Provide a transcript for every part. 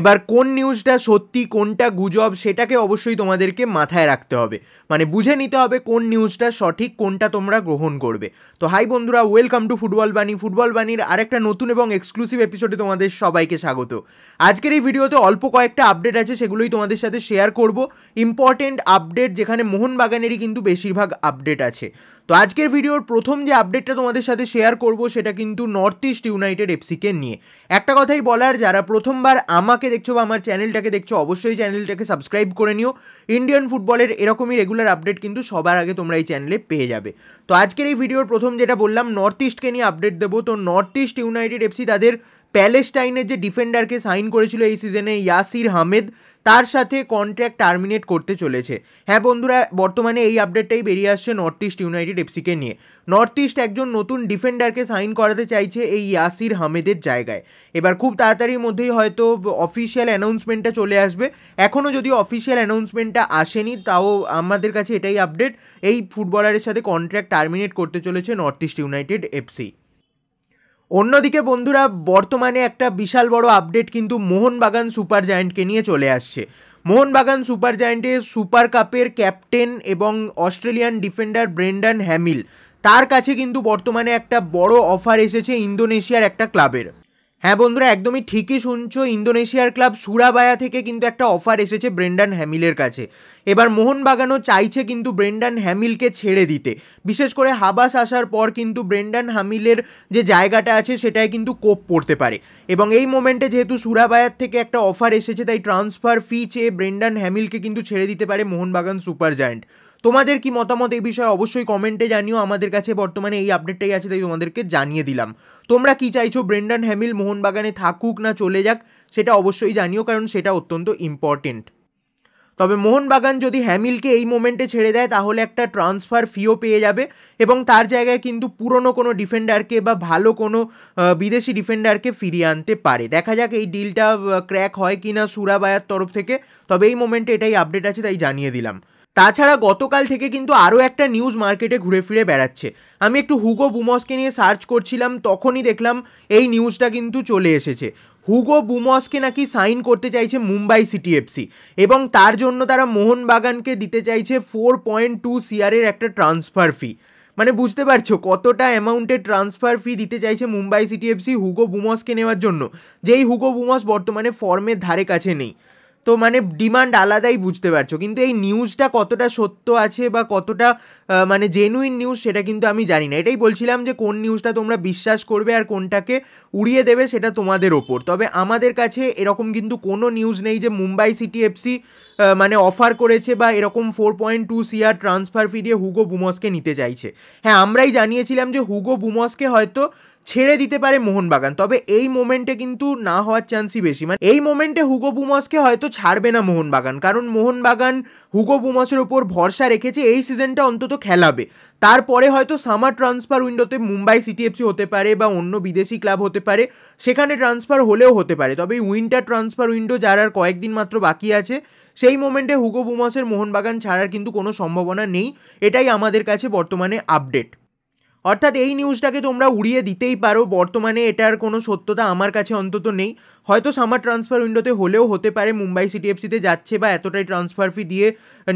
এবার কোন নিউজটা সত্যি কোনটা গুজব সেটাকে অবশ্যই তোমাদেরকে মাথায় রাখতে হবে মানে বুঝে নিতে হবে কোন নিউজটা সঠিক কোনটা তোমরা গ্রহণ করবে তো হাই বন্ধুরা welcome to football Bani football বাণীর আরেকটা নতুন এবং এক্সক্লুসিভ এপিসোডে তোমাদের সবাইকে স্বাগত আজকের এই ভিডিওতে অল্প কয়েকটা আপডেট আছে সেগুলোই তোমাদের সাথে শেয়ার করব ইম্পর্টেন্ট আপডেট যেখানে মোহনবাগানেরই কিন্তু বেশিরভাগ আপডেট আছে তো আজকের ভিডিওর প্রথম যে আপডেটটা তোমাদের সাথে শেয়ার করব সেটা কিন্তু নর্থ ইস্ট ইউনাইটেড এফসিকে নিয়ে একটা কথাই বলার যারা প্রথমবার আমাকে দেখছো বা আমার চ্যানেলটাকে দেখছো অবশ্যই চ্যানেলটাকে সাবস্ক্রাইব করে নিও ইন্ডিয়ান ফুটবলের এরকমই রেগুলার আপডেট কিন্তু সবার আগে তোমরা এই চ্যানেলে পেয়ে যাবে তো আজকের এই ভিডিওর প্রথম যেটা বললাম নর্থ ইস্টকে নিয়ে আপডেট দেবো তো নর্থ ইস্ট ইউনাইটেড এফসি তাদের প্যালেস্টাইনের যে ডিফেন্ডারকে সাইন করেছিল এই সিজনে ইয়াসির হামেদ তার সাথে কন্ট্র্যাক্ট টার্মিনেট করতে চলেছে হ্যাঁ বন্ধুরা বর্তমানে এই আপডেটটাই বেরিয়ে আসছে নর্থ ইস্ট ইউনাইটেড এফসিকে নিয়ে নর্থ ইস্ট একজন নতুন ডিফেন্ডারকে সাইন করাতে চাইছে এই ইয়াসির হামেদের জায়গায় এবার খুব তাড়াতাড়ির মধ্যেই হয়তো অফিসিয়াল অ্যানাউন্সমেন্টটা চলে আসবে এখনও যদি অফিসিয়াল অ্যানাউন্সমেন্টটা আসেনি তাও আমাদের কাছে এটাই আপডেট এই ফুটবলারের সাথে কন্ট্র্যাক্ট টার্মিনেট করতে চলেছে নর্থ ইস্ট ইউনাইটেড এফসি অন্যদিকে বন্ধুরা বর্তমানে একটা বিশাল বড় আপডেট কিন্তু মোহনবাগান সুপার জায়েন্টকে নিয়ে চলে আসছে মোহনবাগান সুপার জায়েন্টে সুপার কাপের ক্যাপ্টেন এবং অস্ট্রেলিয়ান ডিফেন্ডার ব্রেন্ডান হ্যামিল তার কাছে কিন্তু বর্তমানে একটা বড় অফার এসেছে ইন্দোনেশিয়ার একটা ক্লাবের হ্যাঁ বন্ধুরা একদমই ঠিকই শুনছো ইন্দোনেশিয়ার ক্লাব সুরাবায়া থেকে কিন্তু একটা অফার এসেছে ব্রেন্ডান হ্যামিলের কাছে এবার মোহনবাগানও চাইছে কিন্তু ব্রেন্ডান হ্যামিলকে ছেড়ে দিতে বিশেষ করে হাবাস আসার পর কিন্তু ব্রেন্ডান হ্যামিলের যে জায়গাটা আছে সেটাই কিন্তু কোপ পড়তে পারে এবং এই মোমেন্টে যেহেতু সুরাবায়ার থেকে একটা অফার এসেছে তাই ট্রান্সফার ফি চেয়ে ব্রেন্ডান হ্যামিলকে কিন্তু ছেড়ে দিতে পারে মোহনবাগান সুপার জায়েন্ট তোমাদের কি মতামত এই বিষয়ে অবশ্যই কমেন্টে জানিও আমাদের কাছে বর্তমানে এই আপডেটটাই আছে তাই তোমাদেরকে জানিয়ে দিলাম তোমরা কি চাইছো ব্রেন্ডন হ্যামিল মোহনবাগানে থাকুক না চলে যাক সেটা অবশ্যই জানিও কারণ সেটা অত্যন্ত ইম্পর্টেন্ট তবে মোহনবাগান যদি হ্যামিলকে এই মোমেন্টে ছেড়ে দেয় তাহলে একটা ট্রান্সফার ফিও পেয়ে যাবে এবং তার জায়গায় কিন্তু পুরনো কোনো ডিফেন্ডারকে বা ভালো কোনো বিদেশি ডিফেন্ডারকে ফিরিয়ে আনতে পারে দেখা যাক এই ডিলটা ক্র্যাক হয় কি না সুরাবায়ার তরফ থেকে তবে এই মোমেন্টে এটাই আপডেট আছে তাই জানিয়ে দিলাম তাছাড়া গতকাল থেকে কিন্তু আরও একটা নিউজ মার্কেটে ঘুরে ফিরে বেড়াচ্ছে আমি একটু হুগো বুমসকে নিয়ে সার্চ করছিলাম তখনই দেখলাম এই নিউজটা কিন্তু চলে এসেছে হুগো বুমসকে নাকি সাইন করতে চাইছে মুম্বাই সিটি এফসি এবং তার জন্য তারা মোহনবাগানকে দিতে চাইছে ফোর পয়েন্ট টু সিআরের একটা ট্রান্সফার ফি মানে বুঝতে পারছো কতটা অ্যামাউন্টের ট্রান্সফার ফি দিতে চাইছে মুম্বাই সিটি এফসি হুগো বুমসকে নেওয়ার জন্য যেই হুগো বুমস বর্তমানে ফর্মের ধারে কাছে নেই তো মানে ডিমান্ড আলাদাই বুঝতে পারছো কিন্তু এই নিউজটা কতটা সত্য আছে বা কতটা মানে জেনুইন নিউজ সেটা কিন্তু আমি জানি না এটাই বলছিলাম যে কোন নিউজটা তোমরা বিশ্বাস করবে আর কোনটাকে উড়িয়ে দেবে সেটা তোমাদের ওপর তবে আমাদের কাছে এরকম কিন্তু কোনো নিউজ নেই যে মুম্বাই সিটি এফসি মানে অফার করেছে বা এরকম four point two CR transfer fee দিয়ে হুগো বুমসকে নিতে চাইছে হ্যাঁ আমরাই জানিয়েছিলাম যে হুগো বুমসকে হয়তো ছেড়ে দিতে পারে মোহনবাগান তবে এই মোমেন্টে কিন্তু না হওয়ার চান্সই বেশি মানে এই মোমেন্টে হুগো বুমসকে হয়তো ছাড়বে না মোহনবাগান কারণ মোহনবাগান হুগো বুমসের ওপর ভরসা রেখেছে এই সিজনটা অন্তত খেলাবে তারপরে হয়তো সামার ট্রান্সফার উইন্ডোতে মুম্বাই সিটি এফসি হতে পারে বা অন্য বিদেশি ক্লাব হতে পারে সেখানে ট্রান্সফার হলেও হতে পারে তবে উইন্টার ট্রান্সফার উইন্ডো যার আর কয়েকদিন মাত্র বাকি আছে সেই মোমেন্টে হুগো বুমসের মোহনবাগান ছাড়ার কিন্তু কোনো সম্ভাবনা নেই এটাই আমাদের কাছে বর্তমানে আপডেট অর্থাৎ এই নিউজটাকে তোমরা উড়িয়ে দিতেই পারো বর্তমানে এটার কোনো সত্যতা আমার কাছে অন্তত নেই হয়তো সামার ট্রান্সফার উইন্ডোতে হলেও হতে পারে মুম্বাই সিটি এফসিতে যাচ্ছে বা এতটাই ট্রান্সফার ফি দিয়ে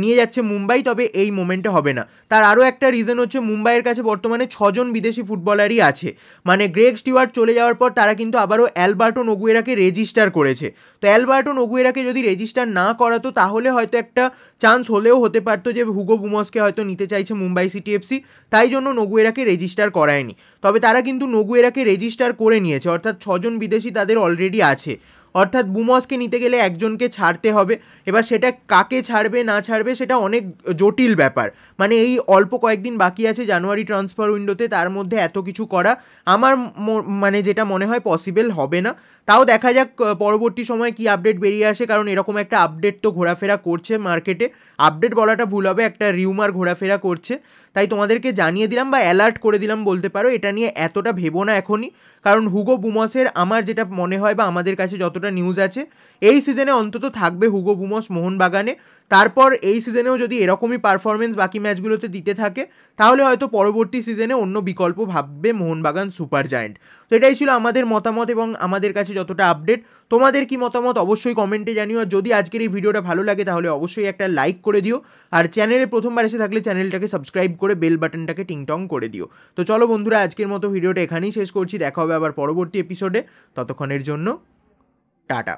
নিয়ে যাচ্ছে মুম্বাই তবে এই মোমেন্টে হবে না তার আরও একটা রিজন হচ্ছে মুম্বাইয়ের কাছে বর্তমানে ছজন বিদেশি ফুটবলারই আছে মানে গ্রেগ স্টিওয়ার্ট চলে যাওয়ার পর তারা কিন্তু আবারও অ্যালবার্টো নগুয়েরাকে রেজিস্টার করেছে তো অ্যালবার্টো নগুয়েরাকে যদি রেজিস্টার না করাতো তাহলে হয়তো একটা চান্স হলেও হতে পারতো যে হুগো বুমসকে হয়তো নিতে চাইছে মুম্বাই সিটি এফসি তাই জন্য নগুয়েরাকে রেজিস্টার করায়নি তবে তারা কিন্তু নগুয়েরাকে রেজিস্টার করে নিয়েছে অর্থাৎ ছজন বিদেশি তাদের অলরেডি আছে অর্থাৎ বুমসকে নিতে গেলে একজনকে ছাড়তে হবে এবার সেটা কাকে ছাড়বে না ছাড়বে সেটা অনেক জটিল ব্যাপার মানে এই অল্প কয়েকদিন বাকি আছে জানুয়ারি ট্রান্সফার উইন্ডোতে তার মধ্যে এত কিছু করা আমার মানে যেটা মনে হয় পসিবল হবে না তাও দেখা যাক পরবর্তী সময় কি আপডেট বেরিয়ে আসে কারণ এরকম একটা আপডেট তো ঘোরাফেরা করছে মার্কেটে আপডেট বলাটা ভুল হবে একটা রিউমার ঘোরাফেরা করছে তাই তোমাদেরকে জানিয়ে দিলাম বা অ্যালার্ট করে দিলাম বলতে পারো এটা নিয়ে এতটা ভেবো না এখনই কারণ হুগো বুমসের আমার যেটা মনে হয় বা আমাদের কাছে যতটা নিউজ আছে এই সিজনে অন্তত থাকবে হুগো বুমস মোহনবাগানে তারপর এই সিজনেও যদি এরকমই পারফরমেন্স বাকি ম্যাচগুলোতে দিতে থাকে তাহলে হয়তো পরবর্তী সিজনে অন্য বিকল্প ভাববে মোহনবাগান সুপার জায়েন্ট তো এটাই ছিল আমাদের মতামত এবং আমাদের কাছে যতটা আপডেট তোমাদের কি মতামত অবশ্যই কমেন্টে জানিও আর যদি আজকের এই ভিডিওটা ভালো লাগে তাহলে অবশ্যই একটা লাইক করে দিও আর চ্যানেলে প্রথমবার এসে থাকলে চ্যানেলটাকে সাবস্ক্রাইব করে বেল বাটনটাকে টিংটং করে দিও তো চলো বন্ধুরা আজকের মতো ভিডিওটা এখানেই শেষ করছি দেখা হবে হবে আবার পরবর্তী এপিসোডে ততক্ষণের জন্য টাটা